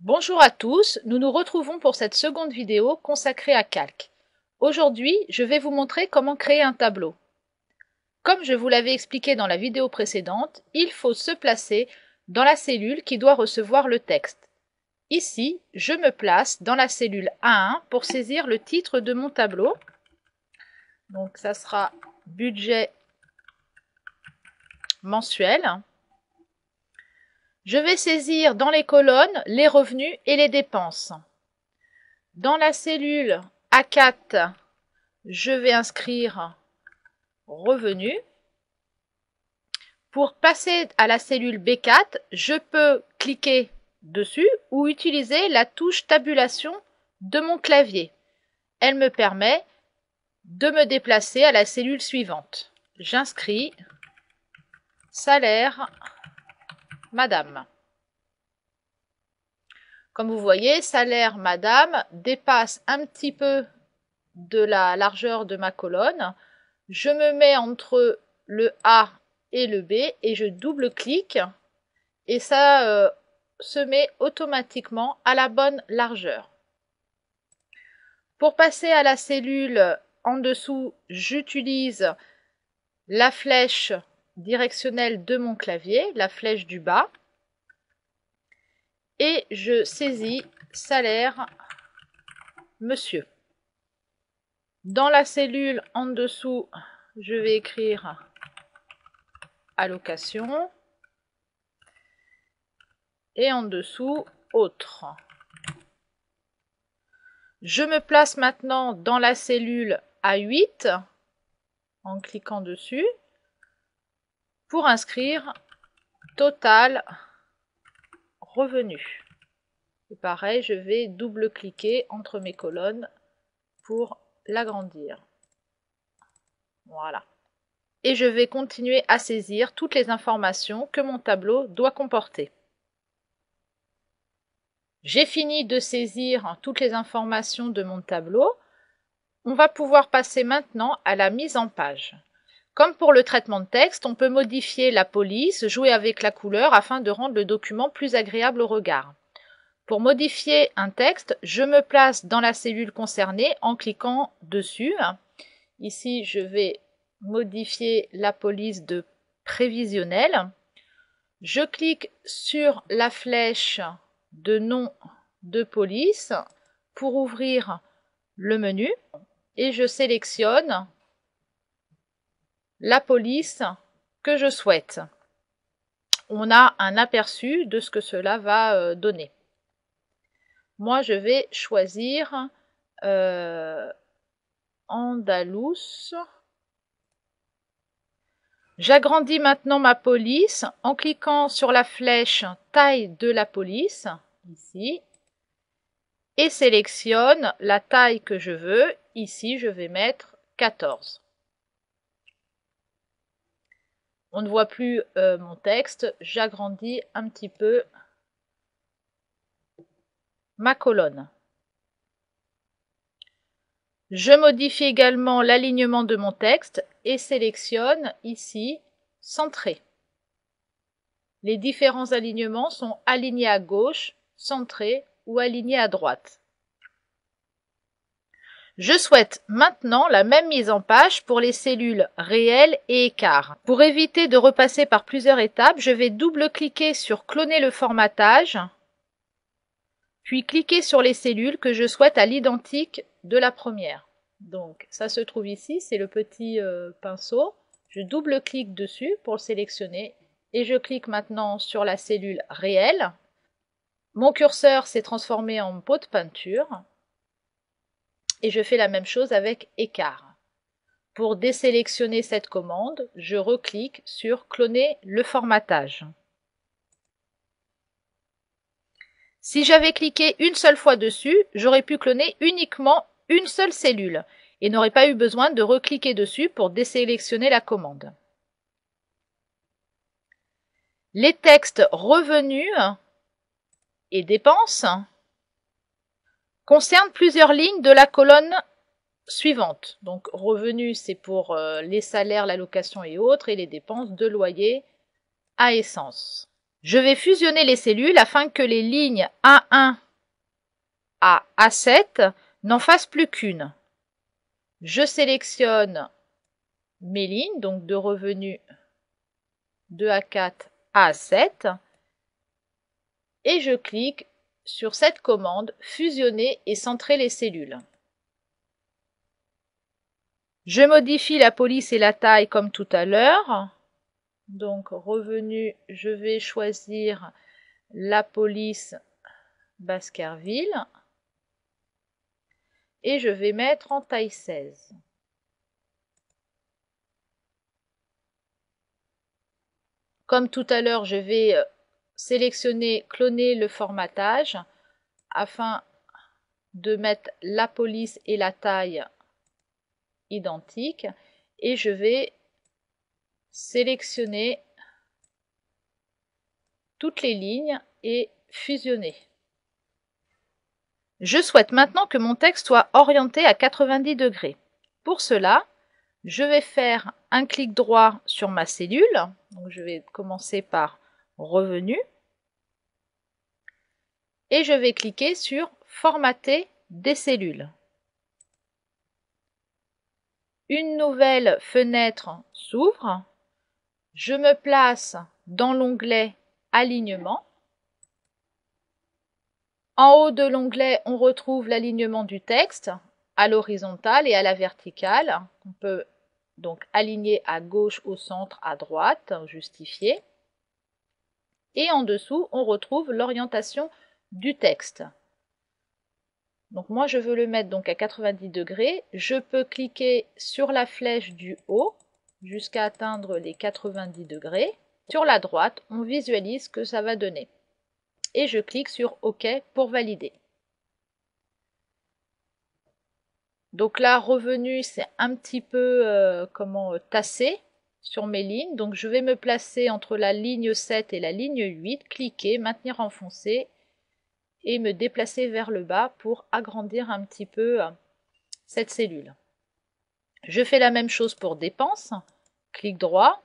Bonjour à tous, nous nous retrouvons pour cette seconde vidéo consacrée à Calc. Aujourd'hui, je vais vous montrer comment créer un tableau. Comme je vous l'avais expliqué dans la vidéo précédente, il faut se placer dans la cellule qui doit recevoir le texte. Ici, je me place dans la cellule A1 pour saisir le titre de mon tableau. Donc ça sera budget mensuel. Je vais saisir dans les colonnes les revenus et les dépenses. Dans la cellule A4, je vais inscrire revenus. Pour passer à la cellule B4, je peux cliquer dessus ou utiliser la touche tabulation de mon clavier. Elle me permet de me déplacer à la cellule suivante. J'inscris salaire madame. Comme vous voyez, salaire madame dépasse un petit peu de la largeur de ma colonne. Je me mets entre le A et le B et je double-clique et ça euh, se met automatiquement à la bonne largeur. Pour passer à la cellule en dessous, j'utilise la flèche directionnelle de mon clavier, la flèche du bas, et je saisis salaire monsieur. Dans la cellule en dessous, je vais écrire allocation et en dessous autre. Je me place maintenant dans la cellule A8 en cliquant dessus pour inscrire total revenu. Et pareil, je vais double-cliquer entre mes colonnes pour l'agrandir. Voilà. Et je vais continuer à saisir toutes les informations que mon tableau doit comporter. J'ai fini de saisir toutes les informations de mon tableau. On va pouvoir passer maintenant à la mise en page. Comme pour le traitement de texte, on peut modifier la police, jouer avec la couleur afin de rendre le document plus agréable au regard. Pour modifier un texte, je me place dans la cellule concernée en cliquant dessus. Ici, je vais modifier la police de prévisionnel. Je clique sur la flèche de nom de police pour ouvrir le menu et je sélectionne la police que je souhaite. On a un aperçu de ce que cela va euh, donner. Moi, je vais choisir euh, Andalous. J'agrandis maintenant ma police en cliquant sur la flèche taille de la police, ici, et sélectionne la taille que je veux. Ici, je vais mettre 14. On ne voit plus euh, mon texte, j'agrandis un petit peu ma colonne. Je modifie également l'alignement de mon texte et sélectionne ici « Centré ». Les différents alignements sont alignés à gauche, Centré » ou alignés à droite. Je souhaite maintenant la même mise en page pour les cellules réelles et écarts. Pour éviter de repasser par plusieurs étapes, je vais double-cliquer sur « Cloner le formatage » puis cliquer sur les cellules que je souhaite à l'identique de la première. Donc ça se trouve ici, c'est le petit euh, pinceau. Je double-clique dessus pour le sélectionner et je clique maintenant sur la cellule réelle. Mon curseur s'est transformé en pot de peinture et je fais la même chose avec écart. Pour désélectionner cette commande, je reclique sur cloner le formatage. Si j'avais cliqué une seule fois dessus, j'aurais pu cloner uniquement une seule cellule et n'aurait pas eu besoin de recliquer dessus pour désélectionner la commande. Les textes revenus et dépenses concernent plusieurs lignes de la colonne suivante. Donc revenus, c'est pour euh, les salaires, la location et autres, et les dépenses de loyer à essence. Je vais fusionner les cellules afin que les lignes A1 à A7 n'en fasse plus qu'une. Je sélectionne mes lignes, donc de revenus 2 à 4 à 7, et je clique sur cette commande Fusionner et centrer les cellules. Je modifie la police et la taille comme tout à l'heure. Donc revenu, je vais choisir la police Baskerville et je vais mettre en taille 16. Comme tout à l'heure, je vais euh, sélectionner, cloner le formatage afin de mettre la police et la taille identiques et je vais sélectionner toutes les lignes et fusionner. Je souhaite maintenant que mon texte soit orienté à 90 degrés. Pour cela, je vais faire un clic droit sur ma cellule. je vais commencer par Revenu. Et je vais cliquer sur Formater des cellules. Une nouvelle fenêtre s'ouvre. Je me place dans l'onglet Alignement. En haut de l'onglet, on retrouve l'alignement du texte à l'horizontale et à la verticale. On peut donc aligner à gauche, au centre, à droite, justifier. Et en dessous, on retrouve l'orientation du texte. Donc moi, je veux le mettre donc à 90 degrés. Je peux cliquer sur la flèche du haut jusqu'à atteindre les 90 degrés. Sur la droite, on visualise ce que ça va donner et je clique sur OK pour valider. Donc là, revenu, c'est un petit peu euh, comment euh, tassé sur mes lignes. Donc je vais me placer entre la ligne 7 et la ligne 8, cliquer, maintenir enfoncé et me déplacer vers le bas pour agrandir un petit peu euh, cette cellule. Je fais la même chose pour dépenses. Clic droit,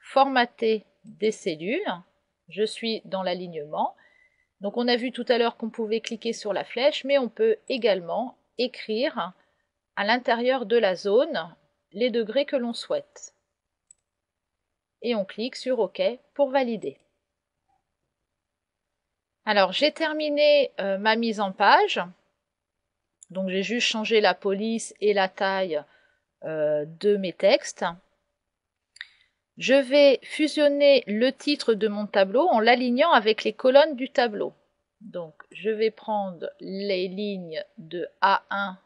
formater des cellules. Je suis dans l'alignement. Donc on a vu tout à l'heure qu'on pouvait cliquer sur la flèche, mais on peut également écrire à l'intérieur de la zone les degrés que l'on souhaite. Et on clique sur OK pour valider. Alors j'ai terminé euh, ma mise en page. Donc j'ai juste changé la police et la taille euh, de mes textes. Je vais fusionner le titre de mon tableau en l'alignant avec les colonnes du tableau. Donc, je vais prendre les lignes de A1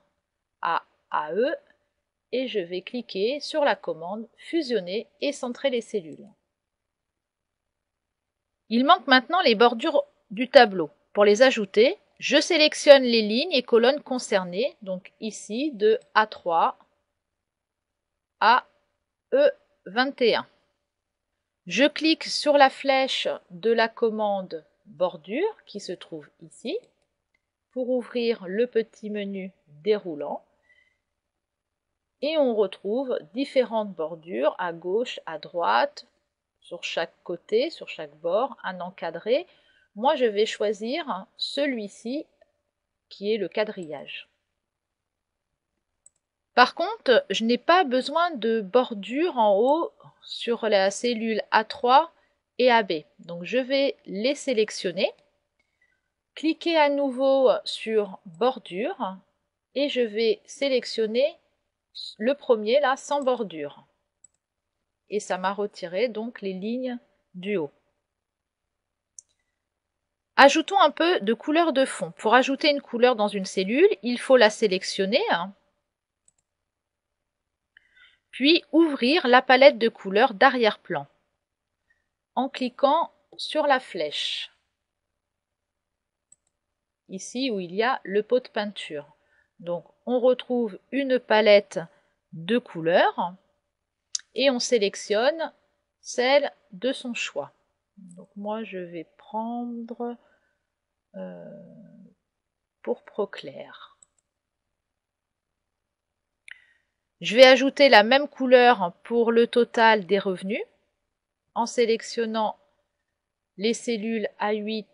à AE et je vais cliquer sur la commande Fusionner et centrer les cellules. Il manque maintenant les bordures du tableau. Pour les ajouter, je sélectionne les lignes et colonnes concernées, donc ici de A3 à E21. Je clique sur la flèche de la commande bordure qui se trouve ici pour ouvrir le petit menu déroulant et on retrouve différentes bordures à gauche, à droite, sur chaque côté, sur chaque bord, un encadré. Moi, je vais choisir celui-ci qui est le quadrillage. Par contre, je n'ai pas besoin de bordure en haut sur la cellule A3 et AB. Donc je vais les sélectionner. cliquer à nouveau sur bordure et je vais sélectionner le premier là sans bordure. Et ça m'a retiré donc les lignes du haut. Ajoutons un peu de couleur de fond. Pour ajouter une couleur dans une cellule, il faut la sélectionner hein puis ouvrir la palette de couleurs d'arrière-plan en cliquant sur la flèche, ici où il y a le pot de peinture. Donc on retrouve une palette de couleurs et on sélectionne celle de son choix. Donc moi je vais prendre euh, pour Proclair. Je vais ajouter la même couleur pour le total des revenus en sélectionnant les cellules A8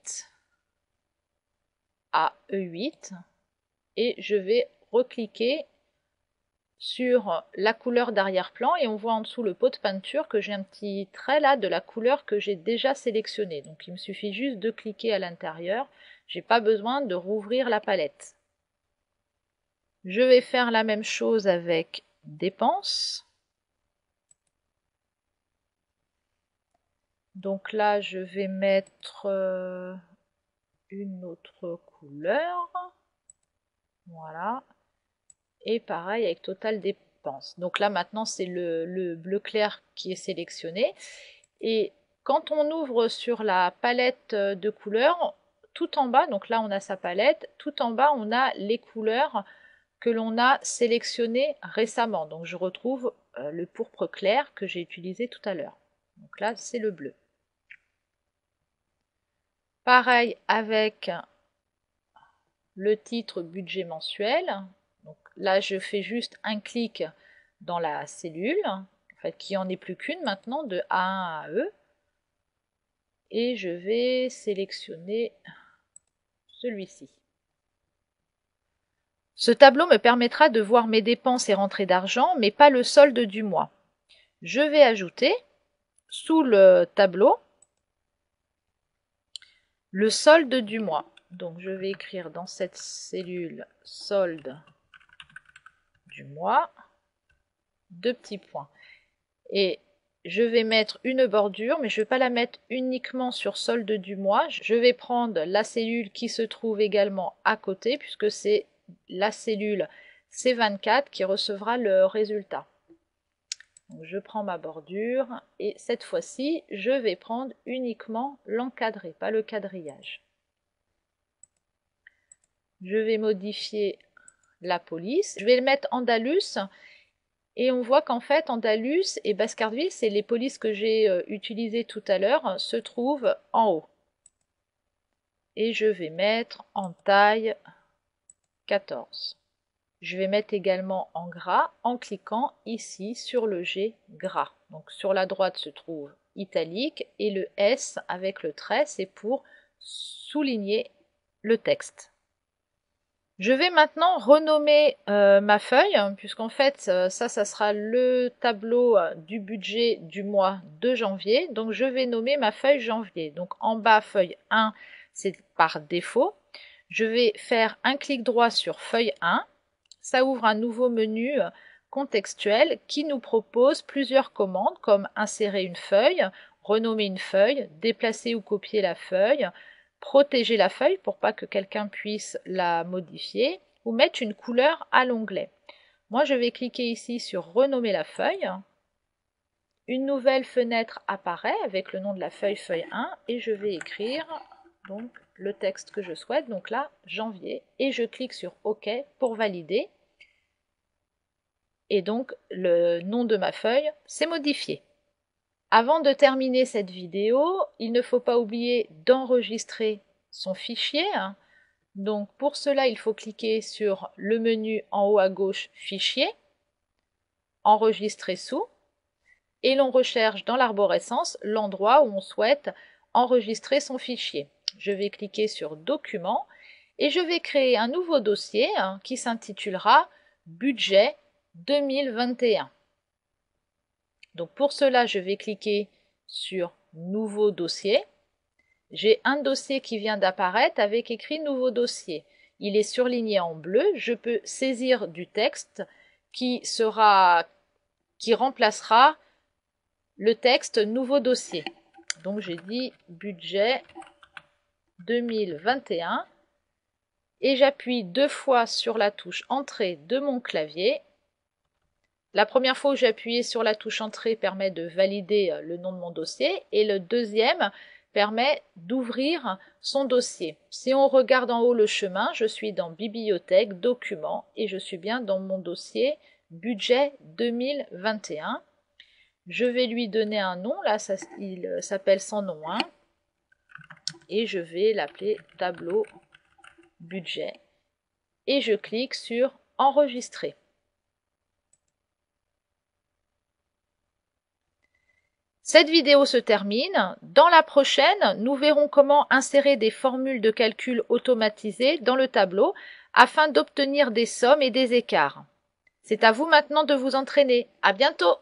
à E8 et je vais recliquer sur la couleur d'arrière-plan et on voit en dessous le pot de peinture que j'ai un petit trait là de la couleur que j'ai déjà sélectionné. Donc il me suffit juste de cliquer à l'intérieur, j'ai pas besoin de rouvrir la palette. Je vais faire la même chose avec dépenses. Donc là, je vais mettre euh, une autre couleur. Voilà. Et pareil avec total dépenses. Donc là, maintenant, c'est le, le, bleu clair qui est sélectionné. Et quand on ouvre sur la palette de couleurs, tout en bas, donc là, on a sa palette, tout en bas, on a les couleurs que l'on a sélectionné récemment. Donc je retrouve euh, le pourpre clair que j'ai utilisé tout à l'heure. Donc là, c'est le bleu. Pareil avec le titre budget mensuel. Donc là, je fais juste un clic dans la cellule, fait, qui en est plus qu'une maintenant, de A1 à E. Et je vais sélectionner celui-ci. Ce tableau me permettra de voir mes dépenses et rentrées d'argent, mais pas le solde du mois. Je vais ajouter, sous le tableau, le solde du mois. Donc je vais écrire dans cette cellule solde du mois, deux petits points. Et je vais mettre une bordure, mais je ne vais pas la mettre uniquement sur solde du mois. Je vais prendre la cellule qui se trouve également à côté, puisque c'est la cellule C24 qui recevra le résultat. je prends ma bordure et cette fois-ci, je vais prendre uniquement l'encadré, pas le quadrillage. Je vais modifier la police. Je vais le mettre Andalus et on voit qu'en fait Andalus et Baskerville, c'est les polices que j'ai euh, utilisées tout à l'heure, se trouvent en haut. Et je vais mettre en taille je vais mettre également en gras en cliquant ici sur le G gras. Donc sur la droite se trouve italique et le S avec le trait, c'est pour souligner le texte. Je vais maintenant renommer euh, ma feuille, hein, puisqu'en fait, euh, ça, ça sera le tableau euh, du budget du mois de janvier. Donc, je vais nommer ma feuille janvier. Donc, en bas, feuille 1, c'est par défaut. Je vais faire un clic droit sur feuille 1. Ça ouvre un nouveau menu euh, contextuel qui nous propose plusieurs commandes comme insérer une feuille, renommer une feuille, déplacer ou copier la feuille, protéger la feuille pour pas que quelqu'un puisse la modifier ou mettre une couleur à l'onglet. Moi, je vais cliquer ici sur renommer la feuille. Une nouvelle fenêtre apparaît avec le nom de la feuille feuille 1 et je vais écrire donc le texte que je souhaite, donc là, janvier, et je clique sur OK pour valider. Et donc, le nom de ma feuille s'est modifié. Avant de terminer cette vidéo, il ne faut pas oublier d'enregistrer son fichier. Hein. Donc, pour cela, il faut cliquer sur le menu en haut à gauche, Fichier, Enregistrer sous, et l'on recherche dans l'arborescence l'endroit où on souhaite enregistrer son fichier. Je vais cliquer sur Documents et je vais créer un nouveau dossier hein, qui s'intitulera Budget 2021. Donc pour cela, je vais cliquer sur Nouveau dossier. J'ai un dossier qui vient d'apparaître avec écrit Nouveau dossier. Il est surligné en bleu. Je peux saisir du texte qui sera qui remplacera le texte Nouveau dossier. Donc j'ai dit Budget 2021 et j'appuie deux fois sur la touche Entrée de mon clavier. La première fois où j'ai appuyé sur la touche Entrée permet de valider euh, le nom de mon dossier et le deuxième permet d'ouvrir son dossier. Si on regarde en haut le chemin, je suis dans Bibliothèque, Documents et je suis bien dans mon dossier Budget 2021. Je vais lui donner un nom, là il euh, s'appelle sans nom, hein, et je vais l'appeler tableau budget et je clique sur enregistrer. Cette vidéo se termine. Dans la prochaine, nous verrons comment insérer des formules de calcul automatisées dans le tableau afin d'obtenir des sommes et des écarts. C'est à vous maintenant de vous entraîner. À bientôt!